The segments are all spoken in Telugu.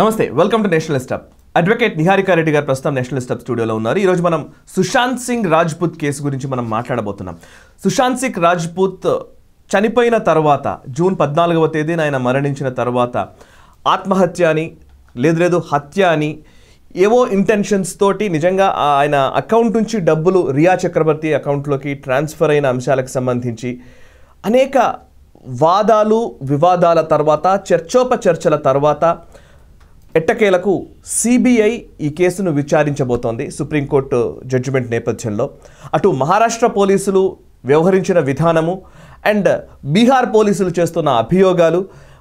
నమస్తే welcome to national stop advocate Niharika Reddy గారు ప్రస్తుతం నేషనల్ స్టాప్ స్టూడియోలో ఉన్నారు ఈరోజు మనం సుశాంత్ సింగ్ రాజ్పూత్ కేసు గురించి మనం మాట్లాడబోతున్నాం సుశాంత్ సింగ్ రాజ్పూత్ చనిపోయిన తర్వాత జూన్ పద్నాలుగవ తేదీన ఆయన మరణించిన తర్వాత ఆత్మహత్య అని లేదు లేదు హత్య అని ఏవో ఇంటెన్షన్స్ తోటి నిజంగా ఆయన అకౌంట్ నుంచి డబ్బులు రియా చక్రవర్తి అకౌంట్లోకి ట్రాన్స్ఫర్ అయిన అంశాలకు సంబంధించి అనేక వాదాలు వివాదాల తర్వాత చర్చోపచర్చల తర్వాత ఎట్టకేలకు సిబిఐ ఈ కేసును విచారించబోతోంది సుప్రీంకోర్టు జడ్జిమెంట్ నేపథ్యంలో అటు మహారాష్ట్ర పోలీసులు వ్యవహరించిన విధానము అండ్ బీహార్ పోలీసులు చేస్తున్న అభియోగాలు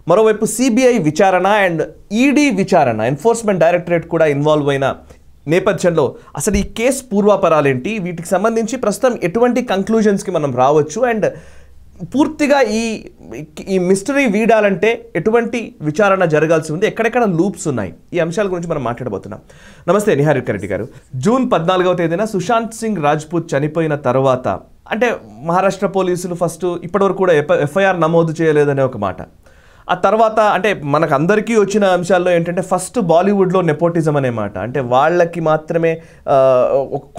మరోవైపు సిబిఐ విచారణ అండ్ ఈడీ విచారణ ఎన్ఫోర్స్మెంట్ డైరెక్టరేట్ కూడా ఇన్వాల్వ్ అయిన నేపథ్యంలో అసలు ఈ కేసు పూర్వాపరాలేంటి వీటికి సంబంధించి ప్రస్తుతం ఎటువంటి కంక్లూజన్స్కి మనం రావచ్చు అండ్ పూర్తిగా ఈ ఈ మిస్టరీ వీడాలంటే ఎటువంటి విచారణ జరగాల్సి ఉంది ఎక్కడెక్కడ లూప్స్ ఉన్నాయి ఈ అంశాల గురించి మనం మాట్లాడబోతున్నాం నమస్తే నిహారిక రెడ్డి గారు జూన్ పద్నాలుగవ తేదీన సుశాంత్ సింగ్ రాజ్పూత్ చనిపోయిన తర్వాత అంటే మహారాష్ట్ర పోలీసులు ఫస్ట్ ఇప్పటివరకు కూడా ఎఫ్ఐఆర్ నమోదు చేయలేదనే ఒక మాట ఆ తర్వాత అంటే మనకు అందరికీ వచ్చిన అంశాల్లో ఏంటంటే ఫస్ట్ బాలీవుడ్లో నెపోటిజం అనే మాట అంటే వాళ్ళకి మాత్రమే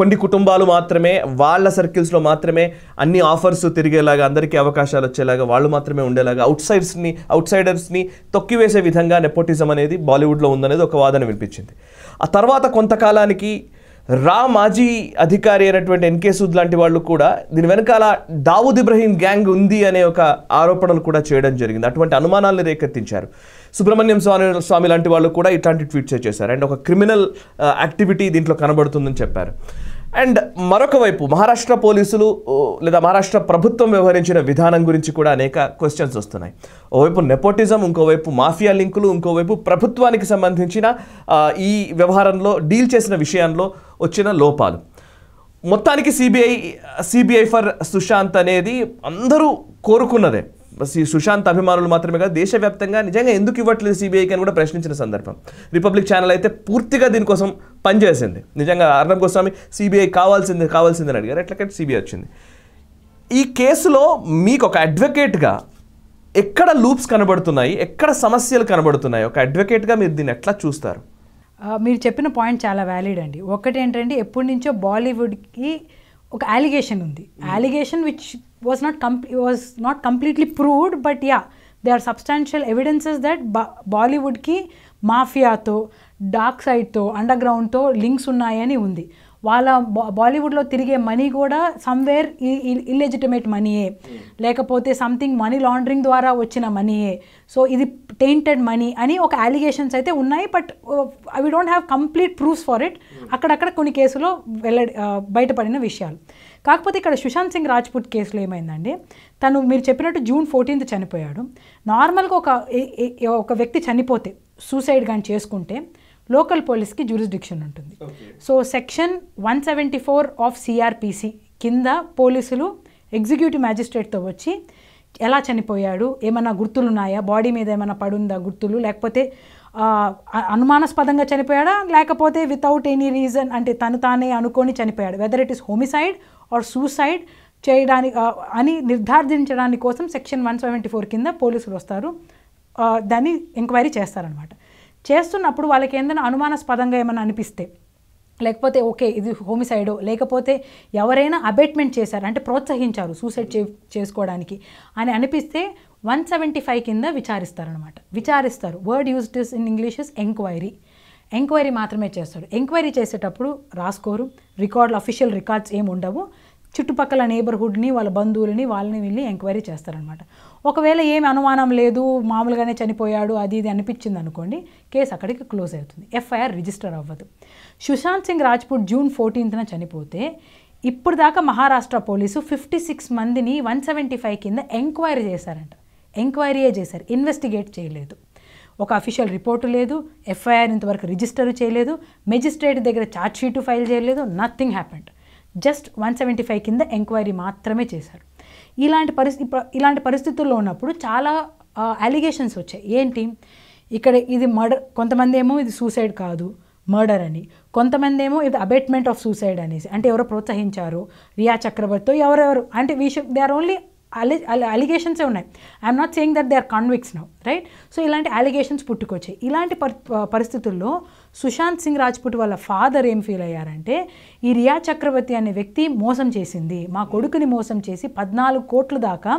కొన్ని కుటుంబాలు మాత్రమే వాళ్ళ సర్కిల్స్లో మాత్రమే అన్ని ఆఫర్స్ తిరిగేలాగా అందరికీ అవకాశాలు వచ్చేలాగా వాళ్ళు మాత్రమే ఉండేలాగా అవుట్ సైడ్స్ని అవుట్ సైడర్స్ని తొక్కివేసే విధంగా నెపోటిజం అనేది బాలీవుడ్లో ఉందనేది ఒక వాదన వినిపించింది ఆ తర్వాత కొంతకాలానికి రా మాజీ అధికారి అయినటువంటి ఎన్కే సూద్ లాంటి వాళ్ళు కూడా దీని వెనకాల దావుద్ ఇబ్రహీం గ్యాంగ్ ఉంది అనే ఒక ఆరోపణలు కూడా చేయడం జరిగింది అటువంటి అనుమానాలను రేకెత్తించారు సుబ్రహ్మణ్యం స్వామి స్వామి లాంటి వాళ్ళు కూడా ఇట్లాంటి ట్వీట్స్ చేశారు అండ్ ఒక క్రిమినల్ యాక్టివిటీ దీంట్లో కనబడుతుందని చెప్పారు అండ్ మరొక వైపు మహారాష్ట్ర పోలీసులు లేదా మహారాష్ట్ర ప్రభుత్వం వ్యవహరించిన విధానం గురించి కూడా అనేక క్వశ్చన్స్ వస్తున్నాయి ఓవైపు నెపోటిజం ఇంకోవైపు మాఫియా లింకులు ఇంకోవైపు ప్రభుత్వానికి సంబంధించిన ఈ వ్యవహారంలో డీల్ చేసిన విషయంలో వచ్చిన లోపాలు మొత్తానికి సిబిఐ సిబిఐ ఫర్ సుశాంత్ అనేది అందరూ కోరుకున్నదే శ్రీ ఈ సుశాంత్ అభిమానులు మాత్రమే కాదు దేశవ్యాప్తంగా నిజంగా ఎందుకు ఇవ్వట్లేదు సిబిఐకి అని కూడా ప్రశ్నించిన సందర్భం రిపబ్లిక్ ఛానల్ అయితే పూర్తిగా దీనికోసం పనిచేసింది నిజంగా అర్ణబ్ గోస్వామి సిబిఐ కావాల్సింది కావాల్సిందని అడిగారు ఎట్లకైతే సిబిఐ వచ్చింది ఈ కేసులో మీకు ఒక అడ్వకేట్గా ఎక్కడ లూప్స్ కనబడుతున్నాయి ఎక్కడ సమస్యలు కనబడుతున్నాయి ఒక అడ్వకేట్గా మీరు దీన్ని ఎట్లా చూస్తారు మీరు చెప్పిన పాయింట్ చాలా వ్యాలిడ్ అండి ఒకటి ఏంటంటే ఎప్పటి నుంచో బాలీవుడ్కి ఒక అలిగేషన్ ఉంది allegation which was not com- was not completely proved but yeah there are substantial evidences that ba- బాలీవుడ్కి మాఫియాతో డార్క్ సైడ్తో గ్రౌండ్తో లింక్స్ ఉన్నాయని ఉంది వాళ్ళ బాలీవుడ్లో తిరిగే మనీ కూడా సమ్వేర్ ఇల్లిజిటిమేట్ మనీయే లేకపోతే సంథింగ్ మనీ లాండరింగ్ ద్వారా వచ్చిన మనీయే సో ఇది టెయింటెడ్ మనీ అని ఒక అలిగేషన్స్ అయితే ఉన్నాయి but we don't have complete proofs for it అక్కడక్కడ కొన్ని కేసులో వెళ్ళ బయటపడిన విషయాలు కాకపోతే ఇక్కడ సుశాంత్ సింగ్ రాజ్పూట్ కేసులో ఏమైందండి తను మీరు చెప్పినట్టు జూన్ ఫోర్టీన్త్ చనిపోయాడు నార్మల్గా ఒక ఒక వ్యక్తి చనిపోతే సూసైడ్ కానీ చేసుకుంటే లోకల్ పోలీస్కి జ్యూరిస్డిక్షన్ ఉంటుంది so section one seventy four of CrPC కింద పోలీసులు ఎగ్జిక్యూటివ్ మ్యాజిస్ట్రేట్తో వచ్చి ఎలా చనిపోయాడు ఏమైనా గుర్తులున్నాయా బాడీ మీద ఏమైనా పడుందా గుర్తులు లేకపోతే అనుమానాస్పదంగా చనిపోయాడా లేకపోతే వితౌట్ ఎనీ రీజన్ అంటే తను తానే అనుకొని చనిపోయాడు whether it is homicide or suicide చేయడానికి అని నిర్ధారించడానికి కోసం సెక్షన్ వన్ సెవెంటీ ఫోర్ కింద పోలీసులు వస్తారు దాన్ని ఎంక్వైరీ చేస్తారనమాట చేస్తున్నప్పుడు వాళ్ళకి ఏంటన్నా అనుమానాస్పదంగా ఏమైనా అనిపిస్తే లేకపోతే ఓకే ఇది హోమిసైడో లేకపోతే ఎవరైనా అబేట్మెంట్ చేశారు అంటే ప్రోత్సహించారు సూసైడ్ చే చేసుకోవడానికి అని అనిపిస్తే వన్ సెవెంటీ ఫైవ్ కింద విచారిస్తారనమాట విచారిస్తారు word used in English is enquiry enquiry మాత్రమే చేస్తారు ఎంక్వైరీ చేసేటప్పుడు రాసుకోరు రికార్డులు అఫీషియల్ రికార్డ్స్ ఏమి ఉండవు చుట్టుపక్కల నేబర్హుడ్ని వాళ్ళ బంధువులని వాళ్ళని వెళ్ళి ఎంక్వైరీ చేస్తారనమాట ఒకవేళ ఏమి అనుమానం లేదు మామూలుగానే చనిపోయాడు అది ఇది అనిపించింది అనుకోండి కేసు అక్కడికి క్లోజ్ అవుతుంది ఎఫ్ఐఆర్ రిజిస్టర్ అవ్వదు సుశాంత్ సింగ్ రాజ్పూట్ జూన్ ఫోర్టీన్త్న చనిపోతే ఇప్పుడు దాకా మహారాష్ట్ర పోలీసు ఫిఫ్టీ సిక్స్ మందిని వన్ సెవెంటీ ఫైవ్ కింద ఎంక్వైరీ చేశారంట ఎంక్వైరీయే చేశారు ఇన్వెస్టిగేట్ చేయలేదు ఒక అఫీషియల్ రిపోర్టు లేదు ఎఫ్ఐఆర్ ఇంతవరకు రిజిస్టర్ చేయలేదు మెజిస్ట్రేట్ దగ్గర ఛార్జ్ షీటు ఫైల్ చేయలేదు nothing happened just one seventy five కింద ఎంక్వైరీ మాత్రమే చేశారు ఇలాంటి పరిస్థితి ఇలాంటి పరిస్థితుల్లో ఉన్నప్పుడు చాలా అలిగేషన్స్ వచ్చాయి ఏంటి ఇక్కడ ఇది మర్డర్ కొంతమంది ఏమో ఇది సూసైడ్ కాదు మర్డర్ అని కొంతమంది ఏమో ఇది అబేట్మెంట్ ఆఫ్ సూసైడ్ అనేసి అంటే ఎవరో ప్రోత్సహించారు రియా చక్రవర్తితో ఎవరెవరు అంటే we should they are only అలి అలిగేషన్సే ఉన్నాయి I'm not saying that they are convicts now right so ఇలాంటి అలిగేషన్స్ పుట్టుకొచ్చాయి ఇలాంటి పరి పరిస్థితుల్లో సుశాంత్ సింగ్ రాజ్పుట్ వాళ్ళ ఫాదర్ ఏం ఫీల్ అయ్యారంటే ఈ రియా చక్రవర్తి అనే వ్యక్తి మోసం చేసింది మా కొడుకుని మోసం చేసి పద్నాలుగు కోట్లు దాకా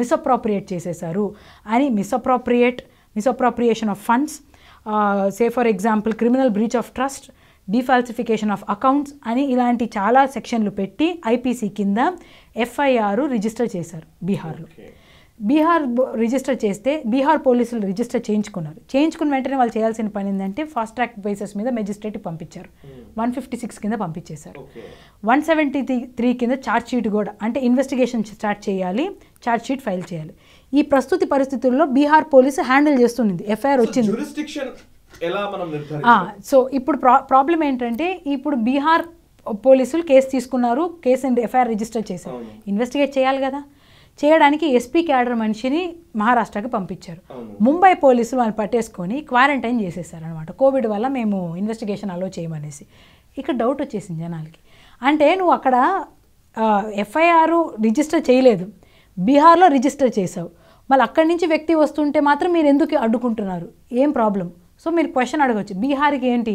మిస్అప్రాప్రియేట్ చేసేశారు అని misappropriate misappropriation of funds say for example criminal breach of trust defalsification of accounts అని ఇలాంటి చాలా సెక్షన్లు పెట్టి ఐపీసీ కింద ఎఫ్ఐఆర్ రిజిస్టర్ చేశారు బీహార్లో బీహార్ రిజిస్టర్ చేస్తే బీహార్ పోలీసులు రిజిస్టర్ చేయించుకున్నారు చేయించుకున్న వెంటనే వాళ్ళు చేయాల్సిన పని ఏంటంటే ఫాస్ట్ ట్రాక్ బేసెస్ మీద మెజిస్ట్రేట్ పంపించారు hmm. వన్ ఫిఫ్టీ సిక్స్ కింద పంపించేశారు వన్ సెవెంటీ త్రీ కింద ఛార్జ్ షీట్ కూడా అంటే ఇన్వెస్టిగేషన్ స్టార్ట్ చేయాలి ఛార్జ్ షీట్ ఫైల్ చేయాలి ఈ ప్రస్తుత పరిస్థితుల్లో బీహార్ పోలీసు హ్యాండిల్ చేస్తుంది ఎఫ్ఐఆర్ వచ్చింది సో ఇప్పుడు ప్రా ప్రాబ్లం ఏంటంటే ఇప్పుడు బీహార్ పోలీసులు కేసు తీసుకున్నారు కేసు ఎఫ్ఐఆర్ రిజిస్టర్ చేశారు ఇన్వెస్టిగేట్ చేయాలి కదా చేయడానికి ఎస్పీ క్యాడర్ మనిషిని మహారాష్ట్రకి పంపించారు ముంబై పోలీసులు వాళ్ళు పట్టేసుకొని క్వారంటైన్ చేసేసారు అనమాట కోవిడ్ వల్ల మేము ఇన్వెస్టిగేషన్ అలో చేయమనేసి ఇక్కడ డౌట్ వచ్చేసింది జనాలకి అంటే నువ్వు అక్కడ ఎఫ్ఐఆర్ రిజిస్టర్ చేయలేదు బీహార్లో రిజిస్టర్ చేసావు మళ్ళీ అక్కడి నుంచి వ్యక్తి వస్తుంటే మాత్రం మీరు ఎందుకు అడ్డుకుంటున్నారు ఏం ప్రాబ్లం సో మీరు క్వశ్చన్ అడగవచ్చు బీహార్కి ఏంటి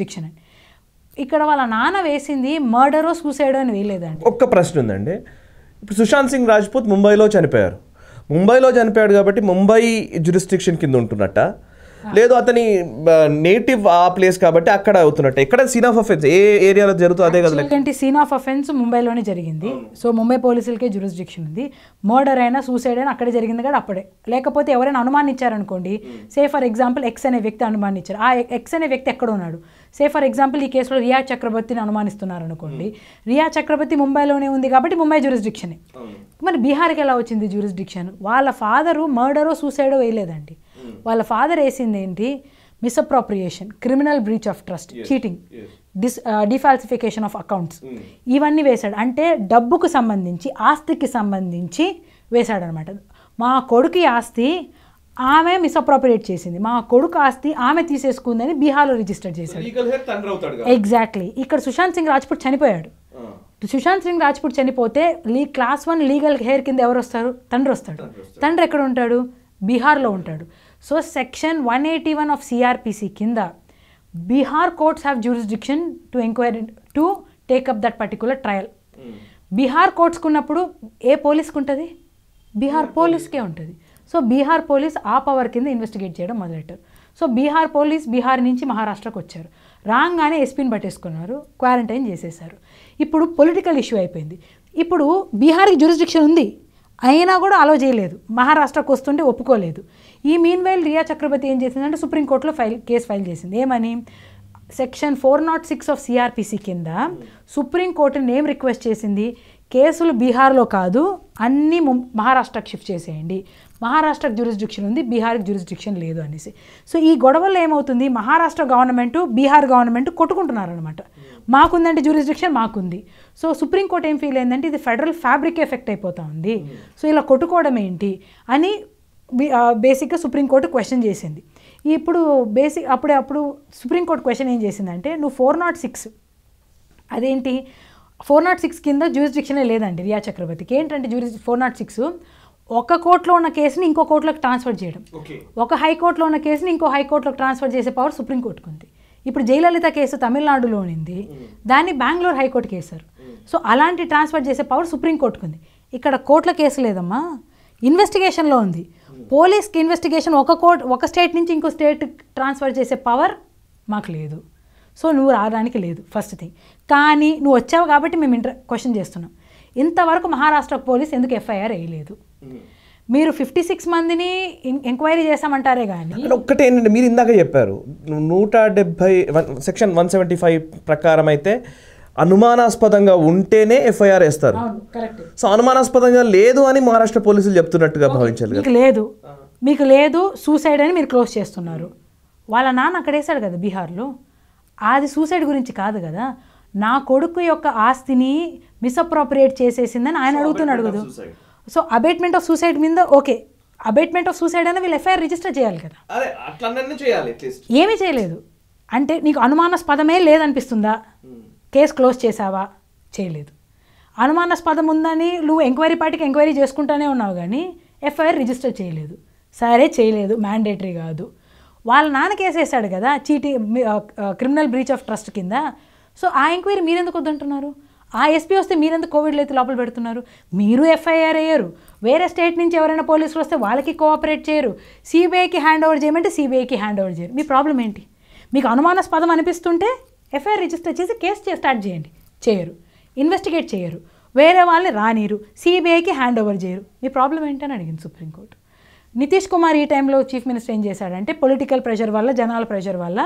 డిక్షన్ అని ఇక్కడ వాళ్ళ నాన్న వేసింది మర్డరో సూసైడో అని వేయలేదండి ఒక్క ప్రశ్న ఉందండి ఇప్పుడు సుశాంత్ సింగ్ రాజ్పూత్ ముంబైలో చనిపోయారు ముంబైలో చనిపోయాడు కాబట్టి ముంబై జ్యూరిస్టిక్షన్ కింద ఉంటున్నట్ట లేదు అతని నేటివ్ ఆ ప్లేస్ కాబట్టి అక్కడ అవుతున్నట్టు ఎక్కడ సీన్ ఆఫ్ అఫెన్స్ ఏ ఏరియాలో జరుగుతుంది అదే కదా అంటే సీన్ ఆఫ్ అఫెన్స్ ముంబైలోనే జరిగింది సో ముంబై పోలీసులకే జ్యూరిస్డిక్షన్ ఉంది మర్డర్ అయినా సూసైడ్ అయినా అక్కడే జరిగింది కూడా అప్పుడే లేకపోతే ఎవరైనా అనుమానించారనుకోండి సే ఫర్ ఎగ్జాంపుల్ ఎక్స్ అనే వ్యక్తి అనుమానించారు ఆ ఎక్స్ అనే వ్యక్తి ఎక్కడ ఉన్నాడు సే ఫర్ ఎగ్జాంపుల్ ఈ కేసులో రియా చక్రవర్తిని అనుమానిస్తున్నారు అనుకోండి రియా చక్రవర్తి ముంబైలోనే ఉంది కాబట్టి ముంబై జ్యూరిస్డిక్షనే మరి బీహార్కి ఎలా వచ్చింది జ్యూరిస్డిక్షన్ వాళ్ళ ఫాదరు మర్డరో సూసైడో వేయలేదండి hmm. వాళ్ళ ఫాదర్ వేసింది ఏంటి misappropriation criminal breach of trust cheating dis defalsification of accounts ఇవన్నీ వేశాడు అంటే డబ్బుకు సంబంధించి ఆస్తికి సంబంధించి వేశాడనమాట మా కొడుకు ఆస్తి ఆమె మిస్అప్రోపరియేట్ చేసింది మా కొడుకు ఆస్తి ఆమె తీసేసుకుందని బీహార్లో రిజిస్టర్ చేశాడు ఎగ్జాక్ట్లీ ఇక్కడ సుశాంత్ సింగ్ రాజ్పూట్ చనిపోయాడు సుశాంత్ సింగ్ రాజ్పూట్ చనిపోతే లీ క్లాస్ వన్ లీగల్ హెయిర్ కింద ఎవరు వస్తారు తండ్రి వస్తాడు తండ్రి ఎక్కడ ఉంటాడు బీహార్లో ఉంటాడు so section one eighty one of CrPC కింద Bihar courts have jurisdiction to enquiry to take up that particular trial Bihar కోర్ట్స్కున్నప్పుడు ఏ పోలీస్కి ఉంటుంది బీహార్ పోలీస్కే ఉంటుంది సో బీహార్ పోలీస్ ఆ పవర్ కింద ఇన్వెస్టిగేట్ చేయడం మొదలెట్టారు సో బీహార్ పోలీస్ బీహార్ నుంచి మహారాష్ట్రకు వచ్చారు రాగానే ఎస్పీని పట్టేసుకున్నారు క్వారంటైన్ చేసేశారు ఇప్పుడు పొలిటికల్ ఇష్యూ అయిపోయింది ఇప్పుడు బీహార్కి జ్యూరిస్డిక్షన్ ఉంది అయినా కూడా అలో చేయలేదు మహారాష్ట్రకు వస్తుంటే ఒప్పుకోలేదు ఈ మీన్ వైల్ రియా చక్రవర్తి ఏం చేసిందంటే సుప్రీంకోర్టులో ఫైల్ కేసు ఫైల్ చేసింది ఏమని section four naught six of CrPC కింద సుప్రీంకోర్టు నేమ్ రిక్వెస్ట్ చేసింది కేసులు బీహార్లో కాదు అన్నీ మహారాష్ట్రకు షిఫ్ట్ చేసేయండి మహారాష్ట్రకు జ్యూరిస్డిక్షన్ ఉంది బీహార్కి జ్యూరిస్డిక్షన్ లేదు అనేసి సో ఈ గొడవల్లో ఏమవుతుంది మహారాష్ట్ర గవర్నమెంట్ బీహార్ గవర్నమెంట్ కొట్టుకుంటున్నారనమాట మాకుందంటే జ్యూరిస్డిక్షన్ మాకుంది సో సుప్రీంకోర్టు ఏం ఫీల్ అయిందంటే ఇది ఫెడరల్ ఫ్యాబ్రిక్ ఎఫెక్ట్ అయిపోతా ఉంది సో ఇలా కొట్టుకోవడం ఏంటి అని బేసిక్గా సుప్రీంకోర్టు క్వశ్చన్ చేసింది ఇప్పుడు బేసిక్ అప్పుడే అప్పుడు సుప్రీంకోర్టు క్వశ్చన్ ఏం చేసిందంటే నువ్వు ఫోర్ నాట్ సిక్స్ అదేంటి ఫోర్ నాట్ సిక్స్ కింద జ్యూరిస్డిక్షనే లేదండి రియా చక్రవర్తికి ఏంటంటే జ్యూరిస్ ఫోర్ నాట్ సిక్స్ ఒక కోర్టులో ఉన్న కేసుని ఇంకో కోర్టులోకి ట్రాన్స్ఫర్ చేయడం ఒక హైకోర్టులో ఉన్న కేసుని ఇంకో హైకోర్టులోకి ట్రాన్స్ఫర్ చేసే పవర్ సుప్రీంకోర్టుకు ఉంది ఇప్పుడు జయలలిత కేసు తమిళనాడులో ఉంది దాన్ని బెంగళూరు హైకోర్టు కేసారు సో అలాంటి ట్రాన్స్ఫర్ చేసే పవర్ సుప్రీంకోర్టుకు ఉంది ఇక్కడ కోర్టుల కేసు లేదమ్మా ఇన్వెస్టిగేషన్లో ఉంది పోలీస్కి ఇన్వెస్టిగేషన్ ఒక కోర్టు ఒక స్టేట్ నుంచి ఇంకో స్టేట్ ట్రాన్స్ఫర్ చేసే పవర్ మాకు లేదు సో నువ్వు రావడానికి లేదు ఫస్ట్ థింగ్ కానీ నువ్వు వచ్చావు కాబట్టి మేము ఇంటర్ క్వశ్చన్ చేస్తున్నాం ఇంతవరకు మహారాష్ట్ర పోలీస్ ఎందుకు ఎఫ్ఐఆర్ వేయలేదు Hmm. మీరు ఫిఫ్టీ సిక్స్ మందిని ఎంక్వైరీ చేస్తామంటారే కానీ ఒక్కటే ఏంటంటే మీరు ఇందాక చెప్పారు నూట డెబ్బై సెక్షన్ వన్ సెవెంటీ ఫైవ్ ప్రకారం అయితే అనుమానాస్పదంగా ఉంటేనే ఎఫ్ఐఆర్ వేస్తారు సో అనుమానాస్పదంగా లేదు అని మహారాష్ట్ర పోలీసులు చెప్తున్నట్టుగా భావించాలి మీకు లేదు మీకు లేదు సూసైడ్ అని మీరు క్లోజ్ చేస్తున్నారు వాళ్ళ నాన్న అక్కడ వేశాడు కదా బీహార్లో అది సూసైడ్ గురించి కాదు కదా నా కొడుకు యొక్క ఆస్తిని మిస్అప్రోప్రియేట్ చేసేసిందని ఆయన అడుగుతున్నాడు కదా సో అబేట్మెంట్ ఆఫ్ సూసైడ్ మీద ఓకే అబేట్మెంట్ ఆఫ్ సూసైడ్ అనేది వీళ్ళు ఎఫ్ఐఆర్ రిజిస్టర్ చేయాలి కదా ఏమీ చేయలేదు అంటే నీకు అనుమానాస్పదమే లేదనిపిస్తుందా hmm. కేసు క్లోజ్ చేసావా చేయలేదు అనుమానాస్పదం ఉందని నువ్వు ఎంక్వైరీ పార్టీకి ఎంక్వైరీ చేసుకుంటానే ఉన్నావు కానీ ఎఫ్ఐఆర్ రిజిస్టర్ చేయలేదు సరే చేయలేదు మ్యాండేటరీ కాదు వాళ్ళ నాన్న కేసు వేసాడు కదా cheating criminal breach of trust కింద సో ఆ ఎంక్వైరీ మీరెందుకు వద్దంటున్నారు ఆ ఎస్పీ వస్తే మీరెందుకు కోవిడ్లో అయితే లోపల పెడుతున్నారు మీరు ఎఫ్ఐఆర్ అయ్యారు వేరే స్టేట్ నుంచి ఎవరైనా పోలీసులు వస్తే వాళ్ళకి కోఆపరేట్ చేయరు సిబిఐకి హ్యాండ్ ఓవర్ చేయమంటే సిబిఐకి హ్యాండ్ ఓవర్ చేయరు మీ ప్రాబ్లం ఏంటి మీకు అనుమానాస్పదం అనిపిస్తుంటే ఎఫ్ఐఆర్ రిజిస్టర్ చేసి కేసు స్టార్ట్ చేయండి చేయరు ఇన్వెస్టిగేట్ చేయరు వేరే వాళ్ళని రానిరు సిబిఐకి హ్యాండ్ ఓవర్ చేయరు మీ ప్రాబ్లం ఏంటని అడిగింది సుప్రీంకోర్టు నితీష్ కుమార్ ఈ టైంలో చీఫ్ మినిస్టర్ ఏం చేశాడంటే పొలిటికల్ ప్రెషర్ వల్ల జనాల ప్రెషర్ వల్ల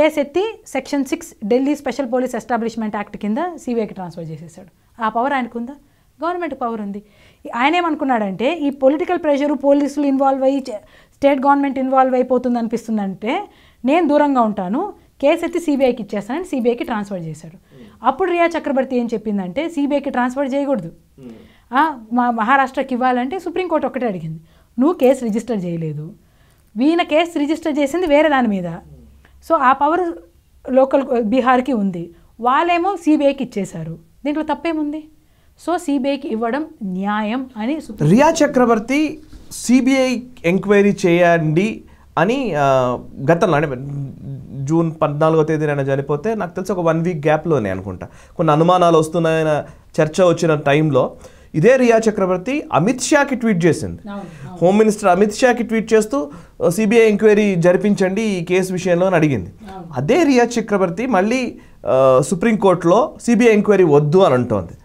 ఎత్తి section six Delhi special police establishment act కింద సిబిఐకి ట్రాన్స్ఫర్ చేసేసాడు ఆ పవర్ ఆయనకుందా గవర్నమెంట్ పవర్ ఉంది ఆయన ఏమనుకున్నాడంటే ఈ పొలిటికల్ ప్రెషరు పోలీసులు ఇన్వాల్వ్ అయ్యి స్టేట్ గవర్నమెంట్ ఇన్వాల్వ్ అయిపోతుంది అనిపిస్తుందంటే నేను దూరంగా ఉంటాను కేసు ఎత్తి సిబిఐకి ఇచ్చేస్తానని సిబిఐకి ట్రాన్స్ఫర్ చేశాడు అప్పుడు రియా చక్రవర్తి ఏం చెప్పిందంటే సిబిఐకి ట్రాన్స్ఫర్ చేయకూడదు మా మహారాష్ట్రకి ఇవ్వాలంటే సుప్రీంకోర్టు ఒకటే అడిగింది నువ్వు కేసు రిజిస్టర్ చేయలేదు వీణ కేసు రిజిస్టర్ చేసింది వేరే దాని మీద సో ఆ పవర్ లోకల్ బీహార్కి ఉంది వాళ్ళేమో సిబిఐకి ఇచ్చేశారు దీంట్లో తప్పేముంది సో సిబిఐకి ఇవ్వడం న్యాయం అని రియా చక్రవర్తి సిబిఐ ఎంక్వైరీ చేయండి అని గతంలో అంటే జూన్ పద్నాలుగో తేదీన చనిపోతే నాకు తెలిసి ఒక వన్ వీక్ గ్యాప్లోనే అనుకుంటా కొన్ని అనుమానాలు వస్తున్నాయన చర్చ వచ్చిన టైంలో ఇదే రియా చక్రవర్తి అమిత్ షాకి ట్వీట్ చేసింది హోమ్ మినిస్టర్ అమిత్ షాకి ట్వీట్ చేస్తూ సిబిఐ ఎంక్వైరీ జరిపించండి ఈ కేసు విషయంలో అని అడిగింది అదే రియా చక్రవర్తి మళ్ళీ సుప్రీంకోర్టులో సిబిఐ ఎంక్వైరీ వద్దు అని అంటోంది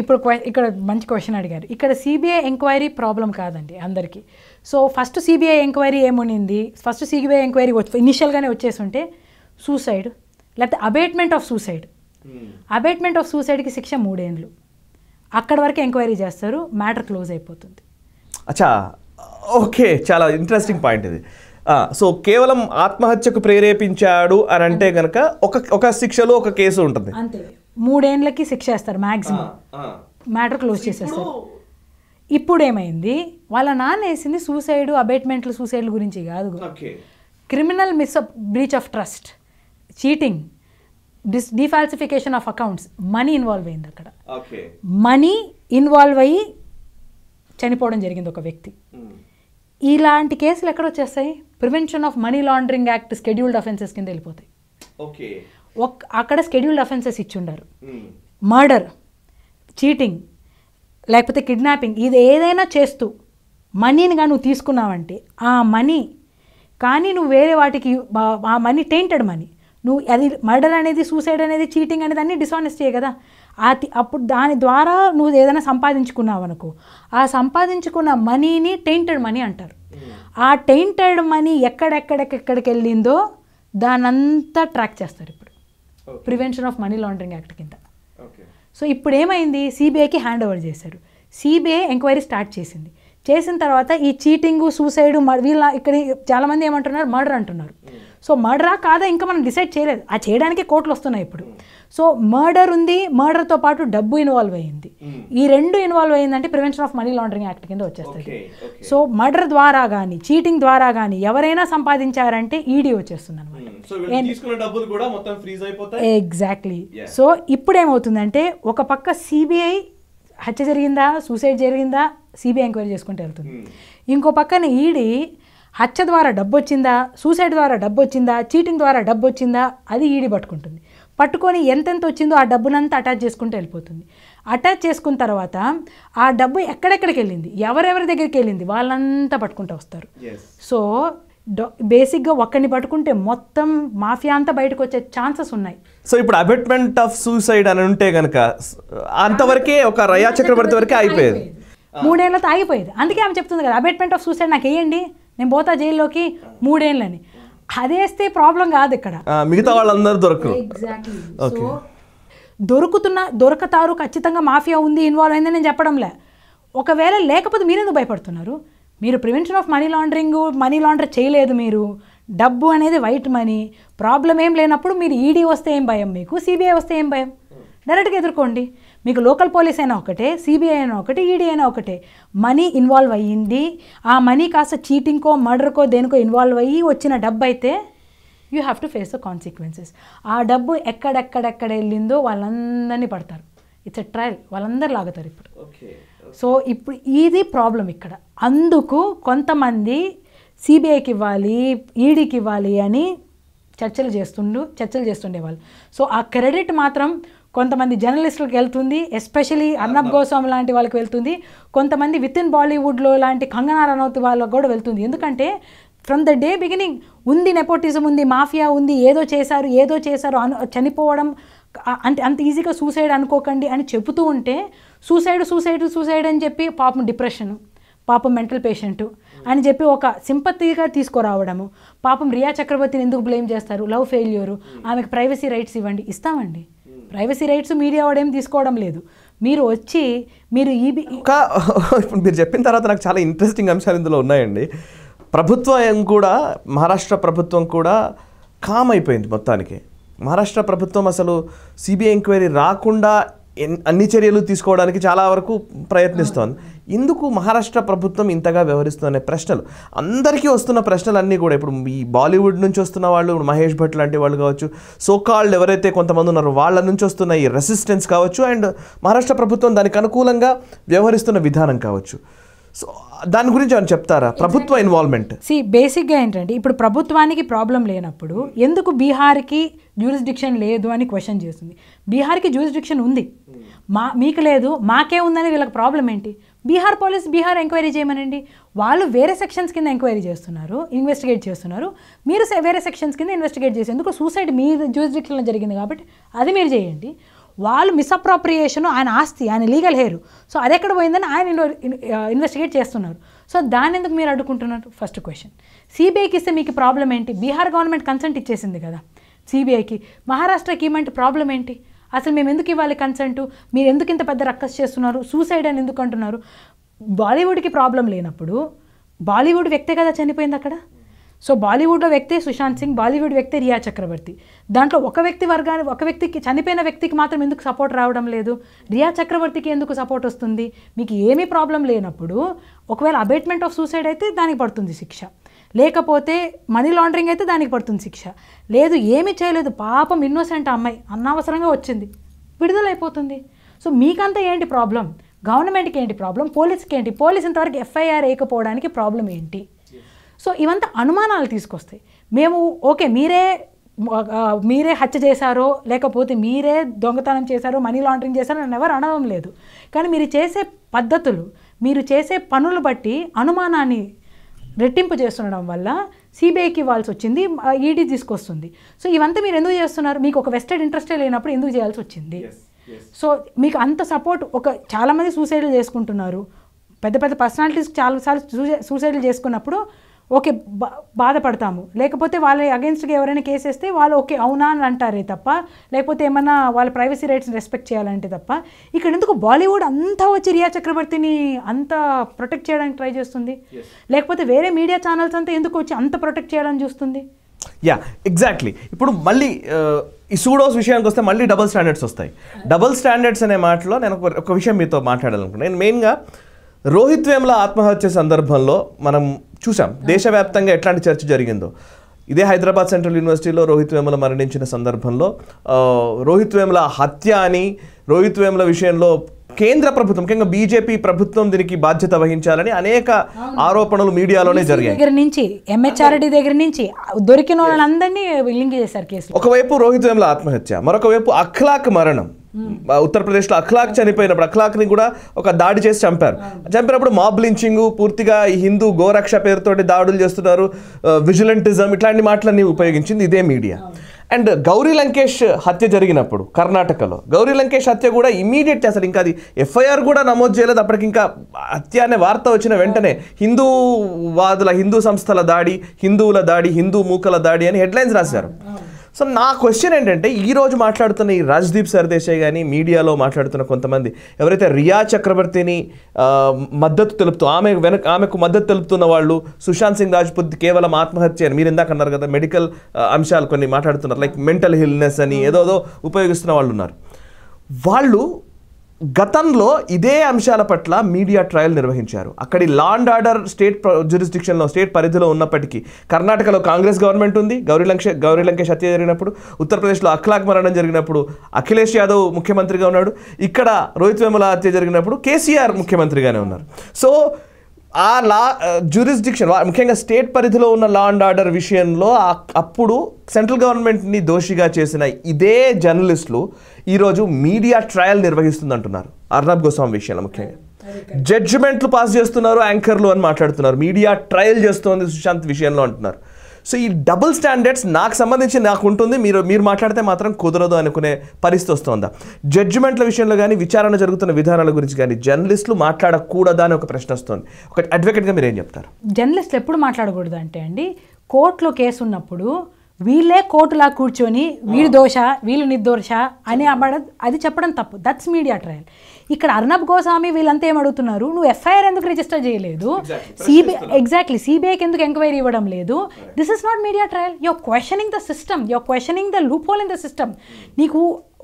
ఇప్పుడు ఇక్కడ మంచి క్వశ్చన్ అడిగారు ఇక్కడ సిబిఐ ఎంక్వైరీ ప్రాబ్లం కాదండి అందరికీ సో ఫస్ట్ సిబిఐ ఎంక్వైరీ ఏమునింది ఫస్ట్ సిబిఐ ఎంక్వైరీ వచ్చి ఇనిషియల్గానే వచ్చేసి ఉంటే సూసైడ్ లేకపోతే abetment of suicide abetment of సూసైడ్కి శిక్ష మూడేండ్లు అక్కడ వరకు ఎంక్వైరీ చేస్తారు మ్యాటర్ క్లోజ్ అయిపోతుంది అచ్చా ఓకే చాలా ఇంట్రెస్టింగ్ పాయింట్ ఇది సో కేవలం ఆత్మహత్యకు ప్రేరేపించాడు అని అంటే కనుక ఒక ఒక శిక్షలో ఒక కేసు ఉంటుంది అంతే మూడేండ్లకి శిక్ష వేస్తారు మ్యాక్సిమం మ్యాటర్ క్లోజ్ చేసేస్తారు ఇప్పుడు ఏమైంది వాళ్ళ నాన్న వేసింది సూసైడ్ అబేట్మెంట్లు సూసైడ్ల గురించి కాదు criminal mis breach of trust cheating dis defalsification of accounts money involve అయింది అక్కడ మనీ ఇన్వాల్వ్ అయ్యి చనిపోవడం జరిగింది ఒక వ్యక్తి ఇలాంటి కేసులు ఎక్కడ వచ్చేస్తాయి prevention of money laundering act scheduled offences కింద వెళ్ళిపోతాయి అక్కడ స్కెడ్యూల్డ్ అఫెన్సెస్ ఇచ్చిండారు మర్డర్ చీటింగ్ లేకపోతే కిడ్నాపింగ్ ఇది ఏదైనా చేస్తూ మనీని కానీ నువ్వు తీసుకున్నావంటే ఆ మనీ కానీ నువ్వు వేరే వాటికి ఆ మనీ టెయింటెడ్ మనీ నువ్వు అది మర్డర్ అనేది సూసైడ్ అనేది చీటింగ్ అనేది అన్నీ డిసానెస్టీయే కదా అది అప్పుడు దాని ద్వారా నువ్వు ఏదైనా సంపాదించుకున్నావు అనుకో ఆ సంపాదించుకున్న మనీని టెయింటెడ్ మనీ అంటారు hmm. ఆ టెయింటెడ్ మనీ ఎక్కడెక్కడెక్కడికి వెళ్ళిందో దానంతా ట్రాక్ చేస్తారు ఇప్పుడు prevention of money laundering act కింద సో ఇప్పుడు ఏమైంది సిబిఐకి హ్యాండ్ ఓవర్ చేశారు సిబిఐ ఎంక్వైరీ స్టార్ట్ చేసింది చేసిన తర్వాత ఈ చీటింగ్ సూసైడ్ వీళ్ళ ఇక్కడ చాలామంది ఏమంటున్నారు మర్డర్ అంటున్నారు hmm. సో మర్డరా కాదా ఇంకా మనం డిసైడ్ చేయలేదు ఆ చేయడానికి కోట్లు వస్తున్నాయి ఇప్పుడు సో మర్డర్ ఉంది మర్డర్తో పాటు డబ్బు ఇన్వాల్వ్ అయ్యింది hmm. ఈ రెండు ఇన్వాల్వ్ అయ్యిందంటే prevention of money laundering act కింద వచ్చేస్తుంది సో మర్డర్ ద్వారా కానీ చీటింగ్ ద్వారా కానీ ఎవరైనా సంపాదించారంటే ఈడీ వచ్చేస్తుంది అనమాట ఎగ్జాక్ట్లీ సో ఇప్పుడు ఏమవుతుందంటే ఒక పక్క సిబిఐ హత్య జరిగిందా సూసైడ్ జరిగిందా సిబిఐ ఎంక్వైరీ చేసుకుంటూ వెళ్తుంది hmm. ఇంకో పక్కన ఈడీ హత్య ద్వారా డబ్బు వచ్చిందా సూసైడ్ ద్వారా డబ్బు వచ్చిందా చీటింగ్ ద్వారా డబ్బు వచ్చిందా అది ఈడి పట్టుకుంటుంది పట్టుకొని ఎంతెంత వచ్చిందో ఆ డబ్బునంతా అటాచ్ చేసుకుంటూ వెళ్ళిపోతుంది అటాచ్ చేసుకున్న తర్వాత ఆ డబ్బు ఎక్కడెక్కడికి వెళ్ళింది ఎవరెవరి దగ్గరికి వెళ్ళింది వాళ్ళంతా పట్టుకుంటూ వస్తారు సో బేసిక్గా ఒక్కరిని పట్టుకుంటే మొత్తం మాఫియా అంతా బయటకు వచ్చే ఛాన్సెస్ ఉన్నాయి సో ఇప్పుడు అబెట్మెంట్ ఆఫ్ సూసైడ్ అని ఉంటే కనుక అంతవరకే ఒక రయా చక్రవర్తి వరకే అయిపోయేది మూడేళ్ళతో అయిపోయేది అందుకే ఆమె చెప్తుంది కదా అబెట్మెంట్ ఆఫ్ సూసైడ్ నాకు వేయండి నేను పోతా జైల్లోకి మూడేళ్ళని అదేస్తే ప్రాబ్లం కాదు ఇక్కడ మిగతా వాళ్ళందరూ దొరకరు సో దొరుకుతున్న దొరకతారు ఖచ్చితంగా మాఫియా ఉంది ఇన్వాల్వ్ అయిందని నేను చెప్పడంలే ఒకవేళ లేకపోతే మీరెందుకు భయపడుతున్నారు మీరు prevention of money laundering money launder చేయలేదు మీరు డబ్బు అనేది వైట్ మనీ ప్రాబ్లం ఏం లేనప్పుడు మీరు ఈడీ e వస్తే ఏం భయం మీకు సిబిఐ వస్తే ఏం భయం డైరెక్ట్గా ఎదుర్కోండి మీకు లోకల్ పోలీస్ అయినా ఒకటే సిబిఐ అయినా ఒకటే ఈడీ e అయినా ఒకటే మనీ ఇన్వాల్వ్ అయ్యింది ఆ మనీ కాస్త చీటింగ్కో మర్డర్కో దేనికో ఇన్వాల్వ్ అయ్యి వచ్చిన డబ్బు అయితే you have to face the consequences ఆ డబ్బు ఎక్కడెక్కడెక్కడ వెళ్ళిందో వాళ్ళందరినీ పడతారు ఇట్స్ ఎ ట్రయల్ వాళ్ళందరూ లాగుతారు ఇప్పుడు సో ఇప్పుడు ఇది ప్రాబ్లం ఇక్కడ అందుకు కొంతమంది సిబిఐకి ఇవ్వాలి ఈడీకి e ఇవ్వాలి అని చర్చలు చేస్తుండు చర్చలు చేస్తుండేవాళ్ళు సో ఆ క్రెడిట్ మాత్రం కొంతమంది జర్నలిస్టులకు వెళ్తుంది ఎస్పెషలీ అర్ణబ్ గోస్వామి లాంటి వాళ్ళకి వెళ్తుంది కొంతమంది విత్ ఇన్ బాలీవుడ్లో లాంటి కంగనా రనౌత్ వాళ్ళకు కూడా వెళ్తుంది ఎందుకంటే ఫ్రమ్ ద డే బిగినింగ్ ఉంది నెపోటిజం ఉంది మాఫియా ఉంది ఏదో చేశారు ఏదో చేశారు అను చనిపోవడం అంటే అంత ఈజీగా సూసైడ్ అనుకోకండి అని చెబుతూ ఉంటే సూసైడ్ సూసైడ్ సూసైడ్ అని చెప్పి పాపం డిప్రెషన్ పాపం మెంటల్ పేషెంట్ అని చెప్పి ఒక సింపతిగా తీసుకురావడము పాపం రియా చక్రవర్తిని ఎందుకు బ్లేమ్ చేస్తారు లవ్ ఫెయిల్యూరు ఆమెకు ప్రైవసీ రైట్స్ ఇవ్వండి ఇస్తామండి ప్రైవసీ రైట్స్ మీడియా వాడేం తీసుకోవడం లేదు మీరు వచ్చి మీరు ఈ ఇప్పుడు మీరు చెప్పిన తర్వాత నాకు చాలా ఇంట్రెస్టింగ్ అంశాలు ఇందులో ఉన్నాయండి ప్రభుత్వం కూడా మహారాష్ట్ర ప్రభుత్వం కూడా కామ్ అయిపోయింది మొత్తానికి మహారాష్ట్ర ప్రభుత్వం అసలు సిబిఐ ఎంక్వైరీ రాకుండా అన్ని చర్యలు తీసుకోవడానికి చాలా వరకు ప్రయత్నిస్తోంది ఇందుకు మహారాష్ట్ర ప్రభుత్వం ఇంతగా వ్యవహరిస్తున్న ప్రశ్నలు అందరికీ వస్తున్న ప్రశ్నలు అన్నీ కూడా ఇప్పుడు ఈ బాలీవుడ్ నుంచి వస్తున్న వాళ్ళు మహేష్ భట్ లాంటి వాళ్ళు కావచ్చు సోకాళ్ళు ఎవరైతే కొంతమంది ఉన్నారో వాళ్ళ నుంచి వస్తున్న ఈ రెసిస్టెన్స్ కావచ్చు అండ్ మహారాష్ట్ర ప్రభుత్వం దానికి అనుకూలంగా వ్యవహరిస్తున్న విధానం కావచ్చు సో దాని గురించి అని చెప్తారా ప్రభుత్వ ఇన్వాల్వ్మెంట్ సి బేసిక్గా ఏంటంటే ఇప్పుడు ప్రభుత్వానికి ప్రాబ్లం లేనప్పుడు ఎందుకు బీహార్కి జ్యూరిస్డిక్షన్ లేదు అని క్వశ్చన్ చేస్తుంది బీహార్కి జ్యూరిస్డిక్షన్ ఉంది మా మీకు లేదు మాకే ఉందని వీళ్ళకి ప్రాబ్లం ఏంటి బీహార్ పోలీస్ బీహార్ ఎంక్వైరీ చేయమనండి వాళ్ళు వేరే సెక్షన్స్ కింద ఎంక్వైరీ చేస్తున్నారు ఇన్వెస్టిగేట్ చేస్తున్నారు మీరు వేరే సెక్షన్స్ కింద ఇన్వెస్టిగేట్ చేసి ఎందుకు సూసైడ్ మీ జ్యూరిస్డిక్షన్లో జరిగింది కాబట్టి అది మీరు చేయండి వాళ్ళు మిస్అప్రోప్రియేషన్ ఆయన ఆస్తి ఆయన లీగల్ హెయిర్ సో అది ఎక్కడ పోయిందని ఆయన ఇన్వెస్టిగేట్ చేస్తున్నారు సో దాని ఎందుకు మీరు అడ్డుకుంటున్నారు ఫస్ట్ క్వశ్చన్ సిబిఐకి ఇస్తే మీకు ప్రాబ్లం ఏంటి బీహార్ గవర్నమెంట్ కన్సెంట్ ఇచ్చేసింది కదా సిబిఐకి మహారాష్ట్రకి ఏమంటే ప్రాబ్లం ఏంటి అసలు మేము ఎందుకు ఇవ్వాలి కన్సెంట్ మీరు ఎందుకు ఇంత పెద్ద రక్కస్ చేస్తున్నారు సూసైడ్ అని ఎందుకు అంటున్నారు బాలీవుడ్కి ప్రాబ్లం లేనప్పుడు బాలీవుడ్ వ్యక్తే కదా చనిపోయింది అక్కడ సో బాలీవుడ్లో వ్యక్తే సుశాంత్ సింగ్ బాలీవుడ్ వ్యక్తే రియా చక్రవర్తి దాంట్లో ఒక వ్యక్తి వర్గాన్ని ఒక వ్యక్తికి చనిపోయిన వ్యక్తికి మాత్రం ఎందుకు సపోర్ట్ రావడం లేదు రియా చక్రవర్తికి ఎందుకు సపోర్ట్ వస్తుంది మీకు ఏమీ ప్రాబ్లం లేనప్పుడు ఒకవేళ అబేట్మెంట్ ఆఫ్ సూసైడ్ అయితే దానికి పడుతుంది శిక్ష లేకపోతే మనీ లాండరింగ్ అయితే దానికి పడుతుంది శిక్ష లేదు ఏమీ చేయలేదు పాపం ఇన్నోసెంట్ అమ్మాయి అనవసరంగా వచ్చింది విడుదలైపోతుంది సో మీకంతా ఏంటి ప్రాబ్లం గవర్నమెంట్కి ఏంటి ప్రాబ్లం పోలీస్కి ఏంటి పోలీస్ ఇంతవరకు ఎఫ్ఐఆర్ వేయకపోవడానికి ప్రాబ్లం ఏంటి సో ఇవంతా అనుమానాలు తీసుకొస్తాయి మేము ఓకే మీరే మీరే హత్య చేశారో లేకపోతే మీరే దొంగతనం చేశారో మనీ లాండరింగ్ చేశారో నన్ను ఎవరు అనడం లేదు కానీ మీరు చేసే పద్ధతులు మీరు చేసే పనులు బట్టి అనుమానాన్ని రెట్టింపు చేస్తుండడం వల్ల సిబిఐకి ఇవ్వాల్సి వచ్చింది ఈడీ తీసుకొస్తుంది సో ఇవంతా మీరు ఎందుకు చేస్తున్నారు మీకు ఒక వెస్టెడ్ ఇంట్రెస్టే లేనప్పుడు ఎందుకు చేయాల్సి వచ్చింది సో మీకు అంత సపోర్ట్ ఒక చాలామంది సూసైడ్లు చేసుకుంటున్నారు పెద్ద పెద్ద పర్సనాలిటీస్ చాలాసార్లు సూసైడ్లు చేసుకున్నప్పుడు ఓకే బా బాధపడతాము లేకపోతే వాళ్ళ అగెన్స్ట్గా ఎవరైనా కేసేస్తే వాళ్ళు ఓకే అవునా అని అంటారే తప్ప లేకపోతే ఏమన్నా వాళ్ళ ప్రైవసీ రైట్స్ని రెస్పెక్ట్ చేయాలంటే తప్ప ఇక్కడ ఎందుకు బాలీవుడ్ అంతా వచ్చి రియా చక్రవర్తిని అంత ప్రొటెక్ట్ చేయడానికి ట్రై చేస్తుంది లేకపోతే వేరే మీడియా ఛానల్స్ అంతా ఎందుకు వచ్చి అంత ప్రొటెక్ట్ చేయడానికి చూస్తుంది యా ఎగ్జాక్ట్లీ ఇప్పుడు మళ్ళీ ఈ సూడోస్ విషయానికి వస్తే మళ్ళీ డబల్ స్టాండర్డ్స్ వస్తాయి డబల్ స్టాండర్డ్స్ అనే మాటలో నేను ఒక విషయం మీతో మాట్లాడాలనుకున్నాను నేను మెయిన్గా రోహిత్ వేముల ఆత్మహత్య సందర్భంలో మనం చూసాం దేశవ్యాప్తంగా ఎట్లాంటి చర్చ జరిగిందో ఇదే హైదరాబాద్ సెంట్రల్ యూనివర్సిటీలో రోహిత్ వేమల మరణించిన సందర్భంలో రోహిత్ వేమల హత్య అని రోహిత్ వేమల విషయంలో కేంద్ర ప్రభుత్వం ముఖ్యంగా బీజేపీ ప్రభుత్వం దీనికి బాధ్యత వహించాలని అనేక ఆరోపణలు మీడియాలోనే జరిగాయి దగ్గర నుంచి దగ్గర నుంచి దొరికిన వాళ్ళందరినీ చేశారు కేసు ఒకవైపు రోహిత్ వేమల ఆత్మహత్య మరొకవైపు అఖ్లాక్ మరణం ఉత్తరప్రదేశ్లో అఖ్లాక్ చనిపోయినప్పుడు అఖ్లాక్ని కూడా ఒక దాడి చేసి చంపారు చంపినప్పుడు మాబ్ లించింగ్ పూర్తిగా హిందూ గోరక్ష పేరుతో దాడులు చేస్తున్నారు విజిలెంటిజం ఇట్లాంటి మాటలన్నీ ఉపయోగించింది ఇదే మీడియా అండ్ గౌరీ లంకేష్ హత్య జరిగినప్పుడు కర్ణాటకలో గౌరీ లంకేష్ హత్య కూడా ఇమీడియట్ అసలు ఇంకా అది ఎఫ్ఐఆర్ కూడా నమోదు చేయలేదు అప్పటికి ఇంకా హత్య అనే వార్త వచ్చిన వెంటనే హిందూవాదుల హిందూ సంస్థల దాడి హిందువుల దాడి హిందూ మూకల దాడి అని హెడ్లైన్స్ రాశారు సో నా క్వశ్చన్ ఏంటంటే ఈరోజు మాట్లాడుతున్న ఈ రాజ్దీప్ సర్దేశాయ్ కానీ మీడియాలో మాట్లాడుతున్న కొంతమంది ఎవరైతే రియా చక్రవర్తిని మద్దతు తెలుపుతూ ఆమె వెనక ఆమెకు మద్దతు తెలుపుతున్న వాళ్ళు సుశాంత్ సింగ్ రాజ్పుత్ కేవలం ఆత్మహత్య అని మీరు ఇందాక అన్నారు కదా మెడికల్ అంశాలు కొన్ని మాట్లాడుతున్నారు లైక్ మెంటల్ హిల్నెస్ అని ఏదోదో ఉపయోగిస్తున్న వాళ్ళు ఉన్నారు వాళ్ళు గతంలో ఇదే అంశాల పట్ల మీడియా ట్రయల్ నిర్వహించారు అక్కడి లా అండ్ ఆర్డర్ స్టేట్ జ్యూరిస్డిక్షన్లో స్టేట్ పరిధిలో ఉన్నప్పటికీ కర్ణాటకలో కాంగ్రెస్ గవర్నమెంట్ ఉంది గౌరీ లంకేష్ గౌరీ లంకేష్ హత్య జరిగినప్పుడు ఉత్తరప్రదేశ్లో అఖ్లాక్ మరణం జరిగినప్పుడు అఖిలేష్ యాదవ్ ముఖ్యమంత్రిగా ఉన్నాడు ఇక్కడ రోహిత్ వెముల హత్య జరిగినప్పుడు కేసీఆర్ ముఖ్యమంత్రిగానే ఉన్నారు సో ఆ లా జ్యూరిస్డిక్షన్ ముఖ్యంగా స్టేట్ పరిధిలో ఉన్న లా అండ్ ఆర్డర్ విషయంలో అప్పుడు సెంట్రల్ గవర్నమెంట్ని దోషిగా చేసిన ఇదే జర్నలిస్టులు ఈరోజు మీడియా ట్రయల్ నిర్వహిస్తుందంటున్నారు అర్నబ్ గోస్వామి విషయంలో ముఖ్యంగా జడ్జిమెంట్లు పాస్ చేస్తున్నారు యాంకర్లు అని మాట్లాడుతున్నారు మీడియా ట్రయల్ చేస్తోంది సుశాంత్ విషయంలో అంటున్నారు సో ఈ డబుల్ స్టాండర్డ్స్ నాకు సంబంధించి నాకు ఉంటుంది మీరు మీరు మాట్లాడితే మాత్రం కుదరదు అనుకునే పరిస్థితి వస్తుందా జడ్జిమెంట్ల విషయంలో కానీ విచారణ జరుగుతున్న విధానాల గురించి కానీ జర్నలిస్టులు మాట్లాడకూడదా అని ఒక ప్రశ్న వస్తుంది ఒక అడ్వకేట్గా మీరు ఏం చెప్తారు జర్నలిస్టులు ఎప్పుడు మాట్లాడకూడదు అంటే అండి కోర్టులో కేసు ఉన్నప్పుడు వీళ్ళే కోర్టులా కూర్చొని వీళ్ళు దోష వీళ్ళు నిర్దోష అని అమ్మడం అది చెప్పడం తప్పు దట్స్ మీడియా ట్రయల్ ఇక్కడ అర్ణబ్ గోస్వామి వీళ్ళంతా ఏమడుగుతున్నారు నువ్వు ఎఫ్ఐఆర్ ఎందుకు రిజిస్టర్ చేయలేదు సిబిఐ ఎగ్జాక్ట్లీ సిబిఐకి ఎందుకు ఎంక్వైరీ ఇవ్వడం లేదు this is not media trial your questioning the system your questioning the loophole in the system నీకు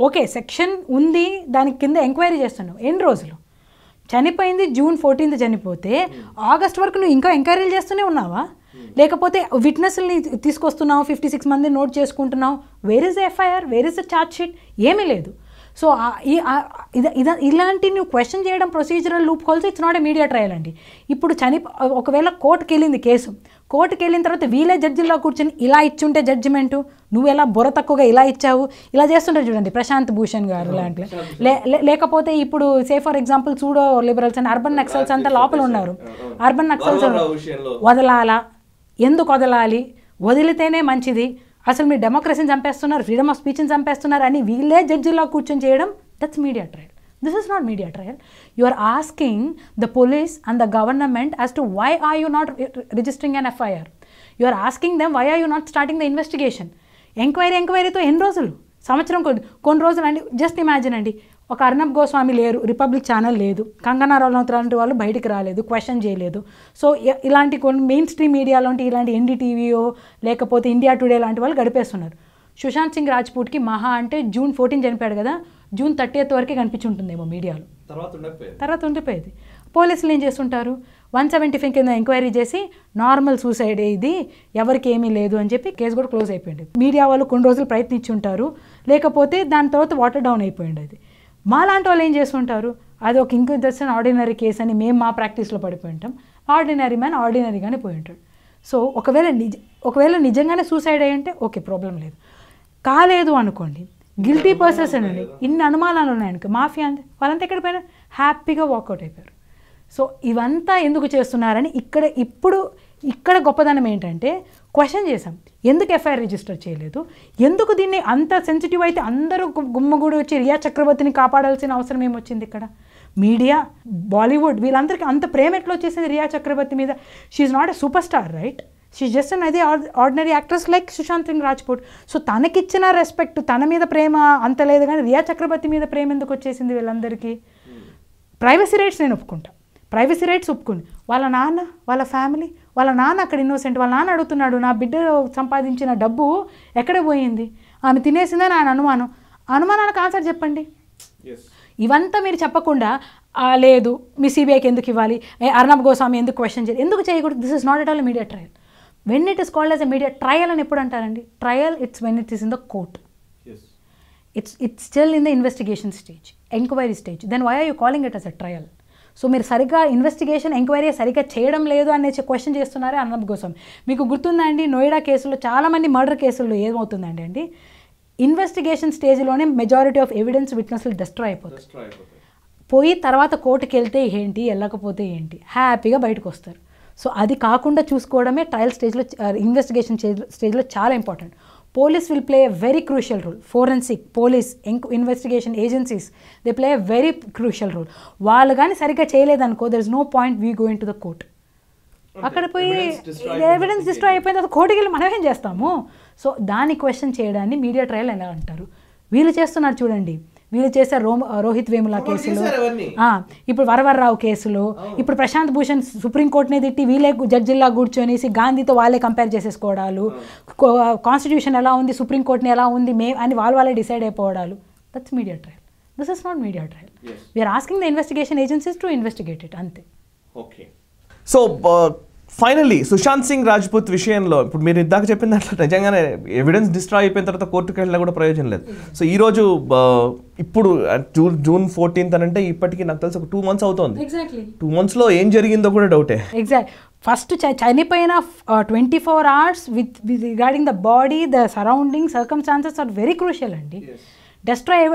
ఓకే సెక్షన్ ఉంది దాని కింద ఎంక్వైరీ చేస్తున్నావు ఎన్ని రోజులు చనిపోయింది జూన్ ఫోర్టీన్త్ చనిపోతే ఆగస్ట్ hmm. వరకు నువ్వు ఇంకా ఎంక్వైరీలు చేస్తూనే ఉన్నావా hmm. లేకపోతే విట్నెస్ని తీసుకొస్తున్నావు ఫిఫ్టీ సిక్స్ మంది నోట్ చేసుకుంటున్నావు where is FIR where is the charge sheet ఏమీ లేదు సో ఇలాంటి నువ్వు క్వశ్చన్ చేయడం procedural loop holes it's not a media trial అండి ఇప్పుడు చని ఒకవేళ కోర్టుకి వెళ్ళింది కేసు కోర్టుకి వెళ్ళిన తర్వాత వీలే జడ్జిల్లో కూర్చొని ఇలా ఇచ్చుంటే జడ్జిమెంటు నువ్వు ఎలా బుర్ర తక్కువగా ఇలా ఇచ్చావు ఇలా చేస్తుంటారు చూడండి ప్రశాంత్ భూషణ్ గారు లాంటి లేకపోతే ఇప్పుడు say for example pseudo liberals అని అర్బన్ నక్సల్స్ అంతా లోపల ఉన్నారు అర్బన్ నక్సల్స్ వదలాలా ఎందుకు వదలాలి వదిలితేనే మంచిది అసలు మీరు డెమోక్రసీని చంపేస్తున్నారు ఫ్రీడమ్ ఆఫ్ స్పీచ్ని చంపేస్తున్నారు అని వీళ్ళే జడ్జిలా కూర్చొని చేయడం that's media trial this is not media trial you are asking the police and the government as to why are you not registering an FIR you are asking them why are you not starting the investigation enquiry ఎంక్వైరీతో ఎన్ని రోజులు సంవత్సరం కొద్ది కొన్ని రోజులు అండి జస్ట్ ఇమాజిన్ అండి ఒక అర్ణబ్ గోస్వామి లేరు రిపబ్లిక్ ఛానల్ లేదు కంగనా రనౌత్ లాంటి వాళ్ళు బయటికి రాలేదు క్వశ్చన్ చేయలేదు సో ఇలాంటి కొన్ని మెయిన్ స్ట్రీమ్ మీడియాలో ఇలాంటి ఎన్డీటీవీయో లేకపోతే ఇండియా టుడే లాంటి వాళ్ళు గడిపేస్తున్నారు సుశాంత్ సింగ్ రాజ్పూట్కి మహా అంటే జూన్ ఫోర్టీన్ చనిపోయాడు కదా జూన్ థర్టీ వరకే ఉంటుందేమో మీడియాలో తర్వాత ఉండిపోయేది పోలీసులు ఏం చేస్తుంటారు వన్ సెవెంటీ ఫైవ్ కింద ఎంక్వైరీ చేసి నార్మల్ సూసైడ్ ఇది ఎవరికి ఏమీ లేదు అని చెప్పి కేసు కూడా క్లోజ్ అయిపోయింది మీడియా వాళ్ళు కొన్ని రోజులు ప్రయత్నించుంటారు లేకపోతే దాని తర్వాత వాటర్ డౌన్ అయిపోయింది అది మాలాంటి వాళ్ళు ఏం చేస్తుంటారు అది ఒక ఇంకో దట్స్ అన్ ఆర్డినరీ కేసు అని మేము మా ప్రాక్టీస్లో పడిపోయి ఉంటాం ఆర్డినరీ మ్యాన్ ఆర్డినరీగానే పోయి ఉంటాడు సో ఒకవేళ నిజ ఒకవేళ నిజంగానే సూసైడ్ అయ్యి ఉంటే ఓకే ప్రాబ్లం లేదు కాలేదు అనుకోండి గిల్టీ పర్సన్స్ అండి ఇన్ని అనుమానాలు ఉన్నాయనుకో మాఫియా అంతే వాళ్ళంతా ఎక్కడ పోయినా హ్యాపీగా వాకౌట్ అయిపోయారు సో ఇవంతా ఎందుకు చేస్తున్నారని ఇక్కడ ఇప్పుడు ఇక్కడ గొప్పదనం ఏంటంటే క్వశ్చన్ చేశాం ఎందుకు ఎఫ్ఐఆర్ రిజిస్టర్ చేయలేదు ఎందుకు దీన్ని అంత సెన్సిటివ్ అయితే అందరూ గుమ్మగూడి వచ్చి రియా చక్రవర్తిని కాపాడాల్సిన అవసరం ఏమొచ్చింది ఇక్కడ మీడియా బాలీవుడ్ వీళ్ళందరికీ అంత ప్రేమ ఎట్లా వచ్చేసింది రియా చక్రవర్తి మీద she's not a superstar right she just an అదే ordinary actress like Sushant Singh Rajput so తనకిచ్చిన రెస్పెక్ట్ తన మీద ప్రేమ అంత లేదు కానీ రియా చక్రవర్తి మీద ప్రేమ ఎందుకు వచ్చేసింది వీళ్ళందరికీ ప్రైవసీ రైట్స్ నేను ఒప్పుకుంటాను ప్రైవసీ రైట్స్ ఒప్పుకుని వాళ్ళ నాన్న వాళ్ళ ఫ్యామిలీ వాళ్ళ నాన్న అక్కడ ఇన్నోసెంట్ వాళ్ళ నాన్న అడుగుతున్నాడు నా బిడ్డ సంపాదించిన డబ్బు ఎక్కడ పోయింది ఆమె తినేసిందా నా అనుమానం అనుమానానికి ఆన్సర్ చెప్పండి ఇవంతా మీరు చెప్పకుండా లేదు మీ సిబిఐకి ఎందుకు ఇవ్వాలి అర్ణబ్ గోస్వామి ఎందుకు క్వశ్చన్ చేయాలి ఎందుకు చేయకూడదు this is not at all media trial when it is called as a media trial అని ఎప్పుడు అంటారండి trial it's when it is in the court it's it's still in the investigation stage enquiry stage then why are you calling it as a trial so మీరు సరిగ్గా ఇన్వెస్టిగేషన్ ఎంక్వైరీ సరిగ్గా చేయడం లేదు అనేసి క్వశ్చన్ చేస్తున్నారే అన్నం కోసం మీకు గుర్తుందండి నోయిడా కేసులో చాలామంది మర్డర్ కేసుల్లో ఏమవుతుందండి అండి ఇన్వెస్టిగేషన్ స్టేజ్లోనే మెజారిటీ ఆఫ్ ఎవిడెన్స్ విట్నెస్లు డిస్ట్రాయ్ అయిపోతాయి పోయి తర్వాత కోర్టుకి వెళ్తే ఏంటి వెళ్ళకపోతే ఏంటి హ్యాపీగా బయటకు వస్తారు సో అది కాకుండా చూసుకోవడమే ట్రయల్ స్టేజ్లో ఇన్వెస్టిగేషన్ స్టేజ్లో చాలా important will play a very crucial role forensic police ఇంక్ investigation agencies they play a very crucial role వాళ్ళు కానీ సరిగ్గా చేయలేదనుకో there is no point we going to the court అక్కడ పోయి ఎవిడెన్స్ డిస్ట్రా అయిపోయింది అది కోర్టుకి వెళ్ళి మనమేం చేస్తాము సో దాని క్వశ్చన్ చేయడాన్ని మీడియా ట్రయల్ ఎలా అంటారు వీళ్ళు చేస్తున్నారు చూడండి వీళ్ళు చేసే రో రోహిత్ వేముల కేసులు ఇప్పుడు వరవర్రావు కేసులు ఇప్పుడు ప్రశాంత్ భూషణ్ సుప్రీంకోర్టునే తిట్టి వీళ్ళే జడ్జిల్లా కూర్చొనేసి గాంధీతో వాళ్ళే కంపేర్ చేసేసుకోవడాలు కాన్స్టిట్యూషన్ ఎలా ఉంది సుప్రీంకోర్టుని ఎలా ఉంది మే అని వాళ్ళు వాళ్ళే డిసైడ్ అయిపోవడాలు that's media trial this is not media trial we're asking the investigation agencies to investigate it అంతే okay so uh, finally Sushant Singh Rajput విషయంలో ఇప్పుడు మీరు ఇద్దాక చెప్పిన దాంట్లో నిజంగానే ఎవిడెన్స్ డిస్ట్రా అయిపోయిన తర్వాత కోర్టుకు వెళ్ళినా కూడా ప్రయోజనం లేదు సో ఈరోజు ఇప్పుడు జూన్ జూన్ ఫోర్టీన్త్ అని అంటే ఇప్పటికీ నాకు తెలిసి ఒక టూ మంత్స్ అవుతుంది టూ మంత్స్లో ఏం జరిగిందో కూడా డౌటే ఎగ్జాక్ట్ ఫస్ట్ చనిపోయిన twenty four hours with regarding the body the surrounding circumstances are very crucial అండి డెస్ట్రాయ్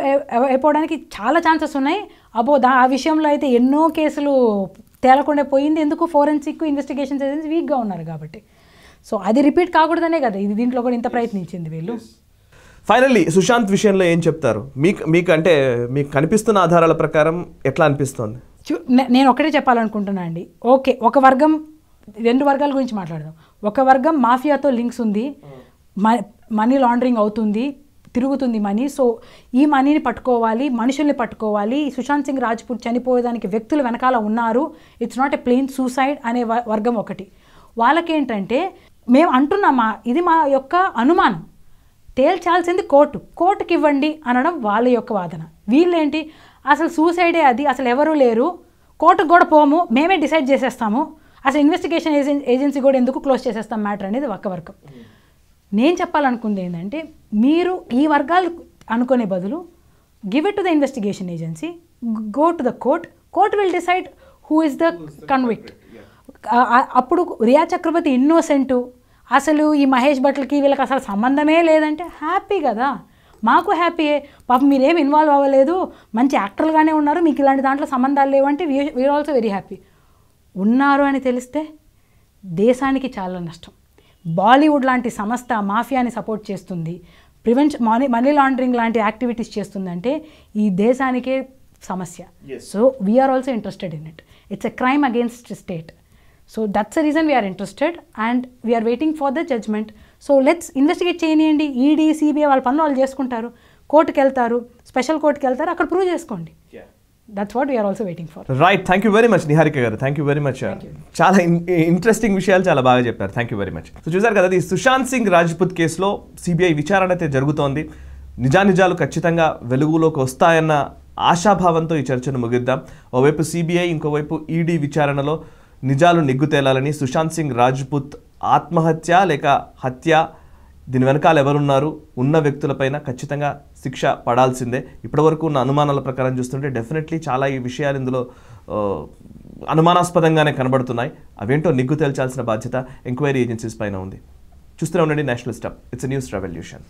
అయిపోవడానికి చాలా ఛాన్సెస్ ఉన్నాయి అబో దా ఆ విషయంలో అయితే ఎన్నో కేసులు తేలకుండా పోయింది ఎందుకు ఫోరెన్సిక్ ఇన్వెస్టిగేషన్స్ ఏజెన్సీ వీక్గా ఉన్నారు కాబట్టి సో అది రిపీట్ కాకూడదనే కదా ఇది దీంట్లో కూడా ఇంత ప్రయత్నించింది వీళ్ళు ఫైనల్లీ సుశాంత్ విషయంలో ఏం చెప్తారు మీకు మీకు అంటే మీకు కనిపిస్తున్న ఆధారాల ప్రకారం ఎట్లా అనిపిస్తోంది నేను ఒకటే చెప్పాలనుకుంటున్నా అండి ఓకే ఒక వర్గం రెండు వర్గాల గురించి మాట్లాడదాం ఒక వర్గం మాఫియాతో లింక్స్ ఉంది hmm. మనీ లాండరింగ్ అవుతుంది తిరుగుతుంది మనీ సో ఈ మనీని పట్టుకోవాలి మనుషుల్ని పట్టుకోవాలి సుశాంత్ సింగ్ రాజ్పూట్ చనిపోయేదానికి వ్యక్తులు వెనకాల ఉన్నారు it's not a plain suicide అనే వర్గం ఒకటి వాళ్ళకేంటంటే మేము అంటున్నామా ఇది మా యొక్క అనుమానం తేల్చాల్సింది కోర్టు కోర్టుకి ఇవ్వండి అనడం వాళ్ళ యొక్క వాదన వీళ్ళేంటి అసలు సూసైడే అది అసలు ఎవరూ లేరు కోర్టుకు కూడా పోము మేమే డిసైడ్ చేసేస్తాము అసలు ఇన్వెస్టిగేషన్ ఏజెన్సీ కూడా ఎందుకు క్లోజ్ చేసేస్తాం మ్యాటర్ అనేది ఒక్క వర్గం నేను చెప్పాలనుకుంది ఏంటంటే మీరు ఈ వర్గాలు అనుకునే బదులు give it to the investigation agency go to the court court will decide who is the convict అప్పుడు రియా చక్రవర్తి ఇన్నోసెంటు అసలు ఈ మహేష్ భట్లకి వీళ్ళకి అసలు సంబంధమే లేదంటే హ్యాపీ కదా మాకు హ్యాపీయే పాప మీరేం ఇన్వాల్వ్ అవ్వలేదు మంచి యాక్టర్లుగానే ఉన్నారు మీకు ఇలాంటి దాంట్లో సంబంధాలు లేవంటే వీఆర్ ఆల్సో వెరీ హ్యాపీ ఉన్నారు అని తెలిస్తే దేశానికి చాలా నష్టం బాలీవుడ్ లాంటి సంస్థ మాఫియాని సపోర్ట్ చేస్తుంది ప్రివెంట్ మనీ మనీ లాండరింగ్ లాంటి యాక్టివిటీస్ చేస్తుందంటే ఈ దేశానికే సమస్య so we're also interested in it it's a crime against state so that's a reason we're interested and we're waiting for the judgement so let's investigate చేయనియండి ఈడీ సిబిఐ వాళ్ళ పనులు వాళ్ళు చేసుకుంటారు కోర్టుకి వెళ్తారు స్పెషల్ కోర్టుకి వెళ్తారు అక్కడ ప్రూవ్ చేసుకోండి that's what we're also waiting for right thank you very much Niharika గారు థ్యాంక్ యూ వెరీ మచ్ చాలా ఇంట్రెస్టింగ్ విషయాలు చాలా బాగా చెప్పారు thank you very much so చూసారు కదా ఈ సుశాంత్ సింగ్ రాజ్పుత్ కేసులో సిబిఐ విచారణ అయితే జరుగుతోంది నిజానిజాలు ఖచ్చితంగా వెలుగులోకి వస్తాయన్న ఆశాభావంతో ఈ చర్చను ముగిద్దాం ఓవైపు సిబిఐ ఇంకోవైపు ఈడీ e విచారణలో నిజాలు నిగ్గుతేలాలని సుశాంత్ సింగ్ రాజ్పుత్ ఆత్మహత్య లేక హత్య దీని వెనకాల ఎవరున్నారు ఉన్న వ్యక్తులపైన ఖచ్చితంగా శిక్ష పడాల్సిందే ఇప్పటివరకు ఉన్న అనుమానాల ప్రకారం చూస్తుంటే డెఫినెట్లీ చాలా ఈ విషయాలు ఇందులో అనుమానాస్పదంగానే కనబడుతున్నాయి అవేంటో నిగ్గు తేల్చాల్సిన బాధ్యత ఎంక్వైరీ ఏజెన్సీస్ పైన ఉంది చూస్తూనే ఉండండి నేషనల్ స్టప్ ఇట్స్ న్యూస్ రెవల్యూషన్